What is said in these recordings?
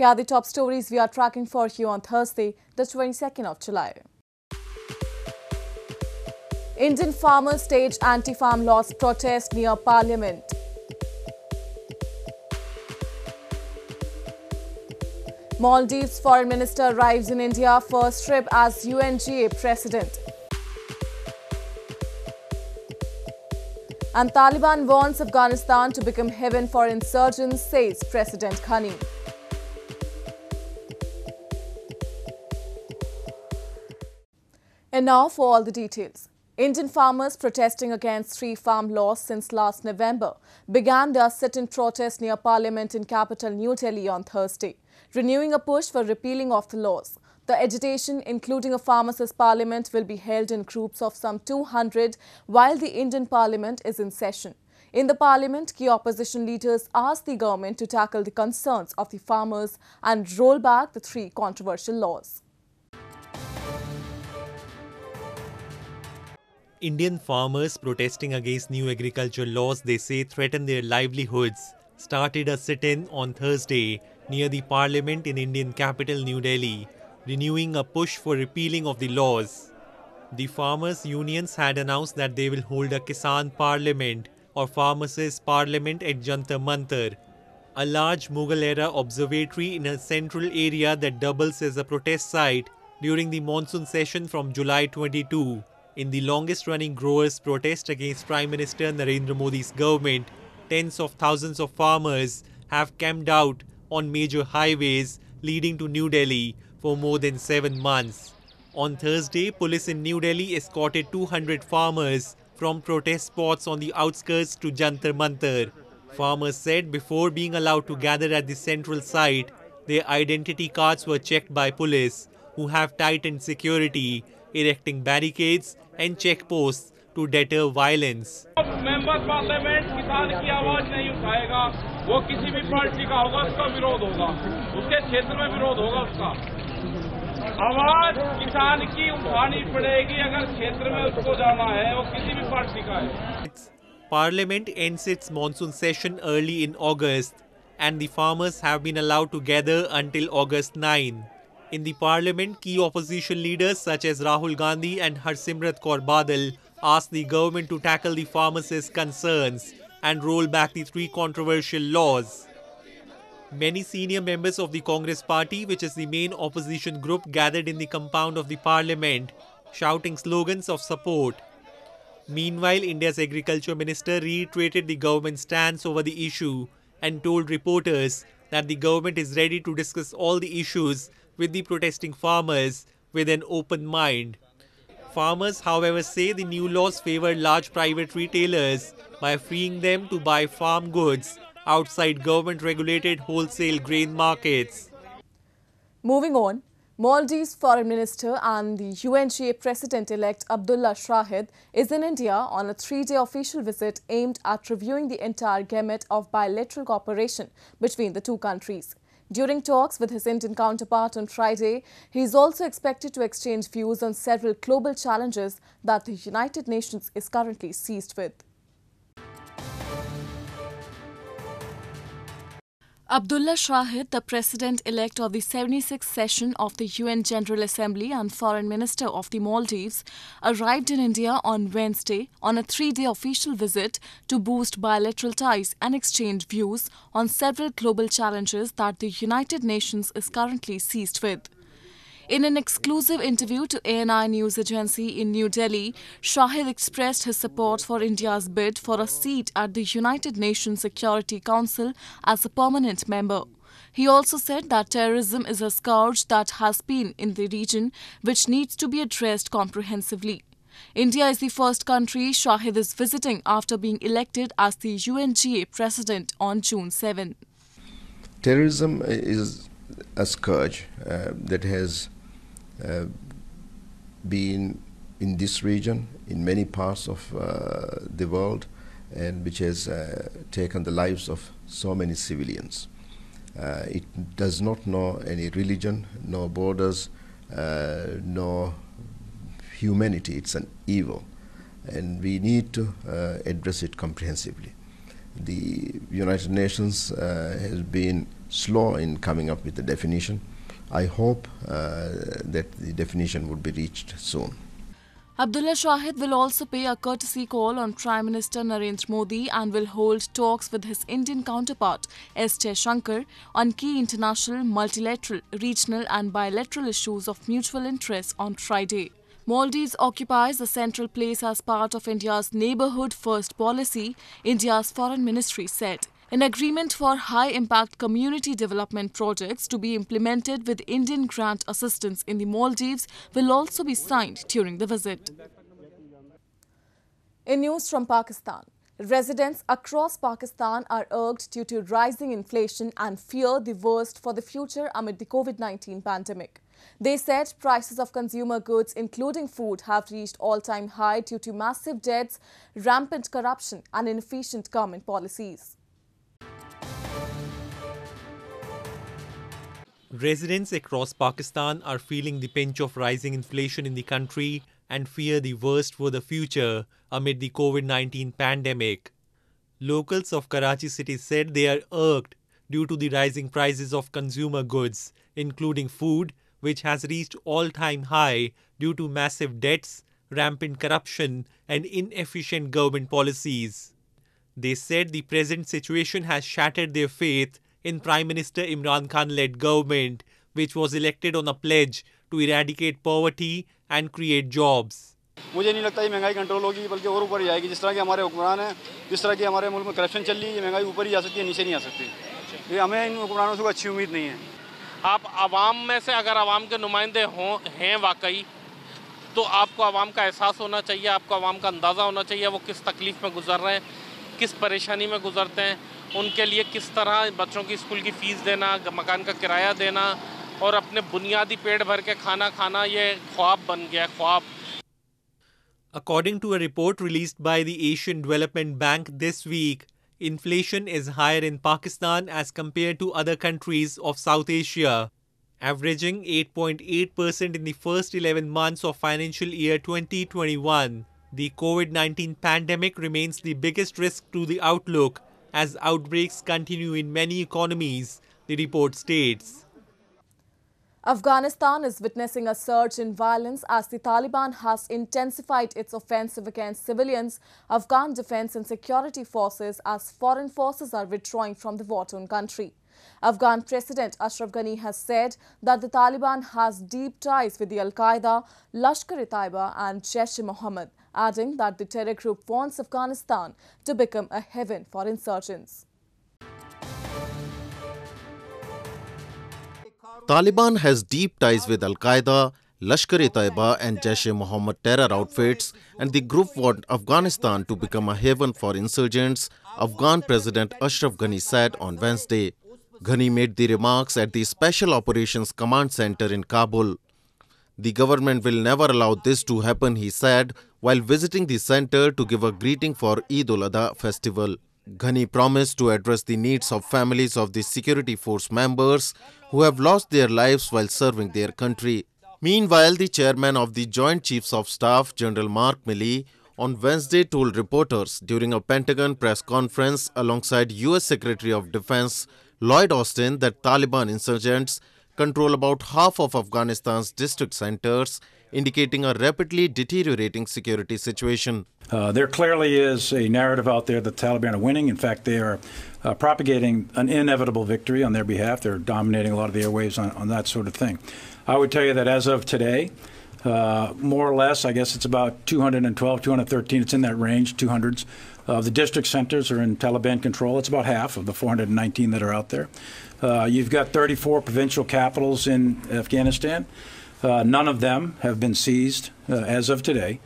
Here are the top stories we are tracking for you on Thursday, the 22nd of July. Indian farmers stage anti-farm laws protest near parliament. Maldives foreign minister arrives in India first trip as UNGA president. And Taliban warns Afghanistan to become heaven for insurgents, says President Khani. And now for all the details. Indian farmers protesting against three farm laws since last November began their sit-in protest near Parliament in capital New Delhi on Thursday, renewing a push for repealing of the laws. The agitation, including a farmers' parliament, will be held in groups of some 200 while the Indian parliament is in session. In the parliament, key opposition leaders asked the government to tackle the concerns of the farmers and roll back the three controversial laws. Indian farmers protesting against new agriculture laws they say threaten their livelihoods started a sit-in on Thursday near the parliament in Indian capital New Delhi, renewing a push for repealing of the laws. The farmers' unions had announced that they will hold a Kisan Parliament or Farmers' Parliament at Jantar Mantar, a large Mughal-era observatory in a central area that doubles as a protest site during the monsoon session from July 22. In the longest running growers' protest against Prime Minister Narendra Modi's government, tens of thousands of farmers have camped out on major highways leading to New Delhi for more than seven months. On Thursday, police in New Delhi escorted 200 farmers from protest spots on the outskirts to Jantar Mantar. Farmers said before being allowed to gather at the central site, their identity cards were checked by police, who have tightened security erecting barricades and checkposts to deter violence. Parliament ends its monsoon session early in August and the farmers have been allowed to gather until August 9. In the parliament, key opposition leaders such as Rahul Gandhi and Harsimrat Kaur Badal asked the government to tackle the farmers' concerns and roll back the three controversial laws. Many senior members of the Congress party, which is the main opposition group, gathered in the compound of the parliament, shouting slogans of support. Meanwhile, India's agriculture minister reiterated the government's stance over the issue and told reporters that the government is ready to discuss all the issues with the protesting farmers with an open mind. Farmers, however, say the new laws favor large private retailers by freeing them to buy farm goods outside government regulated wholesale grain markets. Moving on, Maldives Foreign Minister and the UNGA President-elect Abdullah Shahid is in India on a three-day official visit aimed at reviewing the entire gamut of bilateral cooperation between the two countries. During talks with his Indian counterpart on Friday, he is also expected to exchange views on several global challenges that the United Nations is currently seized with. Abdullah Shahid, the president elect of the 76th session of the UN General Assembly and foreign minister of the Maldives, arrived in India on Wednesday on a three day official visit to boost bilateral ties and exchange views on several global challenges that the United Nations is currently seized with. In an exclusive interview to ANI news agency in New Delhi, Shahid expressed his support for India's bid for a seat at the United Nations Security Council as a permanent member. He also said that terrorism is a scourge that has been in the region which needs to be addressed comprehensively. India is the first country Shahid is visiting after being elected as the UNGA president on June 7. Terrorism is a scourge uh, that has uh, been in this region, in many parts of uh, the world, and which has uh, taken the lives of so many civilians. Uh, it does not know any religion, no borders, uh, no humanity. It's an evil, and we need to uh, address it comprehensively. The United Nations has been slow in coming up with the definition I hope uh, that the definition would be reached soon. Abdullah Shahid will also pay a courtesy call on Prime Minister Narendra Modi and will hold talks with his Indian counterpart S. Shankar on key international, multilateral, regional and bilateral issues of mutual interest on Friday. Maldives occupies a central place as part of India's neighborhood first policy, India's foreign ministry said an agreement for high-impact community development projects to be implemented with Indian grant assistance in the Maldives will also be signed during the visit. In news from Pakistan, residents across Pakistan are irked due to rising inflation and fear the worst for the future amid the COVID-19 pandemic. They said prices of consumer goods, including food, have reached all-time high due to massive debts, rampant corruption and inefficient government policies. Residents across Pakistan are feeling the pinch of rising inflation in the country and fear the worst for the future amid the COVID 19 pandemic. Locals of Karachi city said they are irked due to the rising prices of consumer goods, including food, which has reached all time high due to massive debts, rampant corruption, and inefficient government policies. They said the present situation has shattered their faith in Prime Minister Imran Khan led government, which was elected on a pledge to eradicate poverty and create jobs. मुझे नहीं लगता ये महंगाई control होगी बल्कि और ऊपर ही जिस तरह के हमारे हुक्मरान हैं जिस तरह की हमारे मुल्क में करप्शन चल रही है ये महंगाई ऊपर ही जा सकती है नीचे नहीं आ सकती ये हमें इन हुक्मरानों से अच्छी उम्मीद नहीं है आप आवाम में से अगर आवाम के नुमाइंदे हों हैं वाकई तो आपको आवाम का एहसास होना चाहिए आपको आवाम का अंदाज़ा होना चाहिए वो किस तकलीफ़ में गुजर रहे हैं किस परेशानी में गुजरते हैं उनके लिए किस तरह बच्चों की स्कूल की फ़ीस देना मकान का किराया देना और अपने बुनियादी पेट भर के खाना खाना ये ख्वाब बन गया ख्वाब According to a report released by the Asian Development Bank this week, inflation is higher in Pakistan as compared to other countries of South Asia, averaging 8.8% in the first 11 months of financial year 2021. The COVID 19 pandemic remains the biggest risk to the outlook, as outbreaks continue in many economies, the report states. Afghanistan is witnessing a surge in violence as the Taliban has intensified its offensive against civilians, Afghan defense and security forces as foreign forces are withdrawing from the war-torn country. Afghan President Ashraf Ghani has said that the Taliban has deep ties with the Al-Qaeda, Lashkar-e-Taiba and Jaish-e-Mohammed, adding that the terror group wants Afghanistan to become a haven for insurgents. Taliban has deep ties with Al-Qaeda, Lashkar-e-Taiba and Jaish-e-Mohammed terror outfits and the group want Afghanistan to become a haven for insurgents, Afghan President Ashraf Ghani said on Wednesday. Ghani made the remarks at the Special Operations Command Center in Kabul. The government will never allow this to happen, he said, while visiting the center to give a greeting for Eid ul Adha festival. Ghani promised to address the needs of families of the security force members who have lost their lives while serving their country. Meanwhile, the chairman of the Joint Chiefs of Staff, General Mark Milley, on Wednesday told reporters during a Pentagon press conference alongside US Secretary of Defense Lloyd Austin that Taliban insurgents control about half of Afghanistan's district centers, indicating a rapidly deteriorating security situation. Uh, there clearly is a narrative out there that the Taliban are winning. In fact, they are uh, propagating an inevitable victory on their behalf. They're dominating a lot of the airwaves on, on that sort of thing. I would tell you that as of today, uh, more or less, I guess it's about 212, 213. It's in that range, 200s uh, the district centers are in Taliban control. It's about half of the 419 that are out there. Uh, you've got 34 provincial capitals in Afghanistan. Uh, none of them have been seized uh, as of today.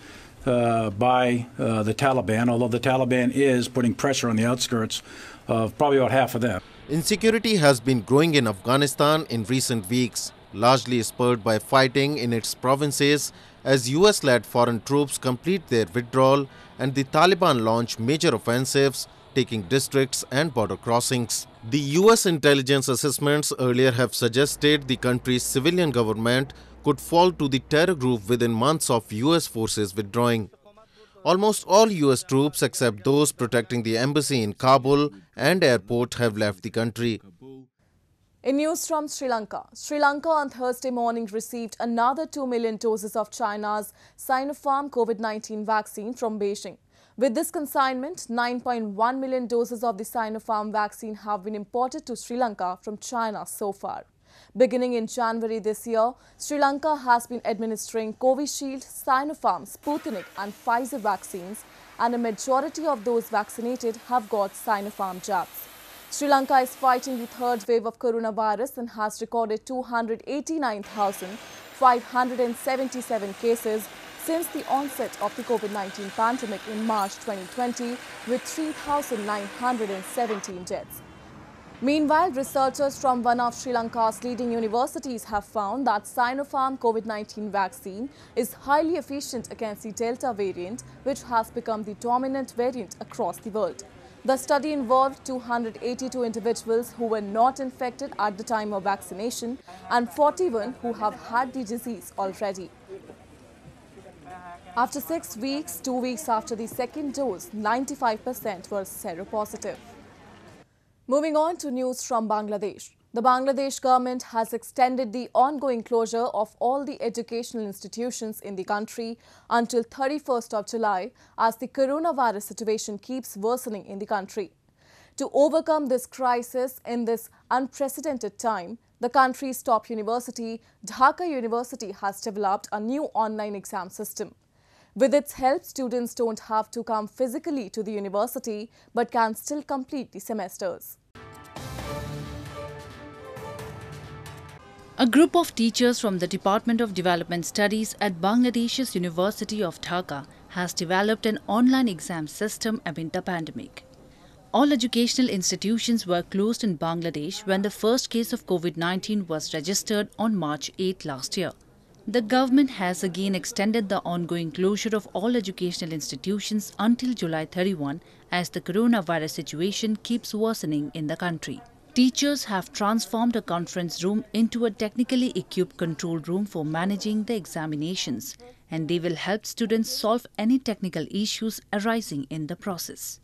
Uh, by uh, the Taliban, although the Taliban is putting pressure on the outskirts of probably about half of them. Insecurity has been growing in Afghanistan in recent weeks, largely spurred by fighting in its provinces as US led foreign troops complete their withdrawal and the Taliban launched major offensives, taking districts and border crossings. The US intelligence assessments earlier have suggested the country's civilian government could fall to the terror group within months of US forces withdrawing. Almost all US troops, except those protecting the embassy in Kabul and airport, have left the country. In news from Sri Lanka, Sri Lanka on Thursday morning received another 2 million doses of China's Sinopharm COVID-19 vaccine from Beijing. With this consignment, 9.1 million doses of the Sinopharm vaccine have been imported to Sri Lanka from China so far. Beginning in January this year, Sri Lanka has been administering Covishield, Sinopharm, Sputnik and Pfizer vaccines and a majority of those vaccinated have got Sinopharm jabs. Sri Lanka is fighting the third wave of coronavirus and has recorded 289,577 cases since the onset of the COVID-19 pandemic in March 2020 with 3,917 deaths. Meanwhile, researchers from one of Sri Lanka's leading universities have found that Sinopharm COVID-19 vaccine is highly efficient against the Delta variant, which has become the dominant variant across the world. The study involved 282 individuals who were not infected at the time of vaccination and 41 who have had the disease already. After six weeks, two weeks after the second dose, 95% were seropositive. Moving on to news from Bangladesh. The Bangladesh government has extended the ongoing closure of all the educational institutions in the country until 31st of July as the coronavirus situation keeps worsening in the country. To overcome this crisis in this unprecedented time, the country's top university, Dhaka University, has developed a new online exam system. With its help, students don't have to come physically to the university but can still complete the semesters. A group of teachers from the Department of Development Studies at Bangladesh's University of Dhaka has developed an online exam system amid the pandemic. All educational institutions were closed in Bangladesh when the first case of COVID-19 was registered on March 8 last year. The government has again extended the ongoing closure of all educational institutions until July 31 as the coronavirus situation keeps worsening in the country. Teachers have transformed a conference room into a technically equipped control room for managing the examinations and they will help students solve any technical issues arising in the process.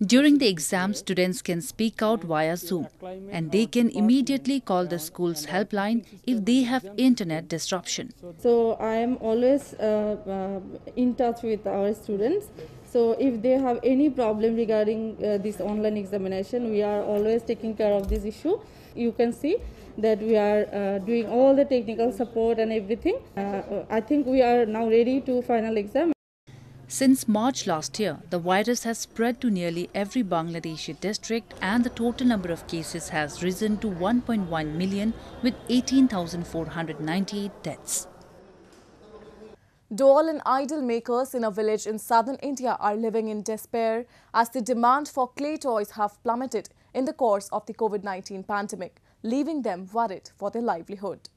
During the exam, students can speak out via Zoom and they can immediately call the school's helpline if they have internet disruption. So I am always uh, uh, in touch with our students so if they have any problem regarding uh, this online examination we are always taking care of this issue you can see that we are uh, doing all the technical support and everything uh, uh i think we are now ready to final exam since March last year, the virus has spread to nearly every Bangladeshi district and the total number of cases has risen to 1.1 million with 18,498 deaths. Doll and idol makers in a village in southern India are living in despair as the demand for clay toys have plummeted in the course of the COVID-19 pandemic, leaving them worried for their livelihood.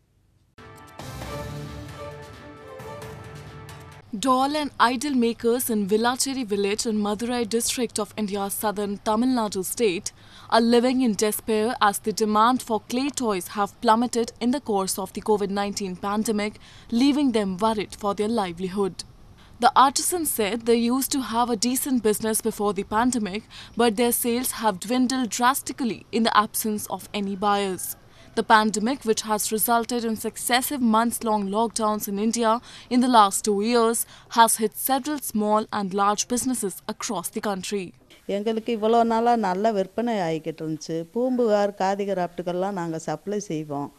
Doll and idol makers in Villacheri village in Madurai district of India's southern Tamil Nadu state are living in despair as the demand for clay toys have plummeted in the course of the COVID-19 pandemic, leaving them worried for their livelihood. The artisans said they used to have a decent business before the pandemic, but their sales have dwindled drastically in the absence of any buyers. The pandemic, which has resulted in successive months-long lockdowns in India in the last two years, has hit several small and large businesses across the country. எங்களுக்கு இவ்வளோ நாளாக நல்ல விற்பனை ஆகிக்கிட்டு இருந்துச்சு பூம்புகார் காதிகர் ஆப்டுக்கெல்லாம் நாங்கள் supply செய்வோம்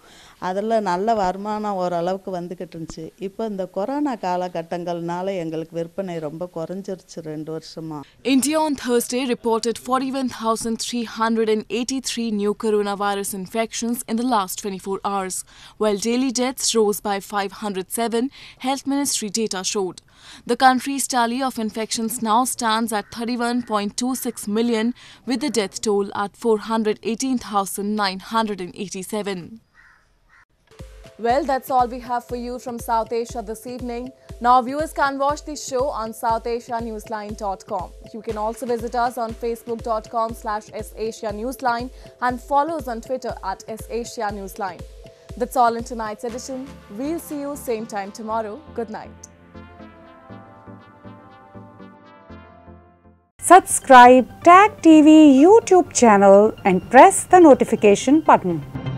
அதில் நல்ல வருமானம் ஓரளவுக்கு வந்துக்கிட்டு இருந்துச்சு இப்போ இந்த கொரோனா காலகட்டங்கள்னால எங்களுக்கு விற்பனை ரொம்ப குறைஞ்சிருச்சு ரெண்டு வருஷமா India on Thursday reported 41,383 new coronavirus infections in the last 24 hours, while daily deaths rose by 507, Health Ministry data showed. The country's tally of infections now stands at 31.26 million, with the death toll at 418,987. Well, that's all we have for you from South Asia this evening. Now, viewers can watch the show on southasianewsline.com. You can also visit us on facebook.com slash sasianewsline and follow us on Twitter at sasianewsline. That's all in tonight's edition. We'll see you same time tomorrow. Good night. Subscribe TAG TV YouTube channel and press the notification button.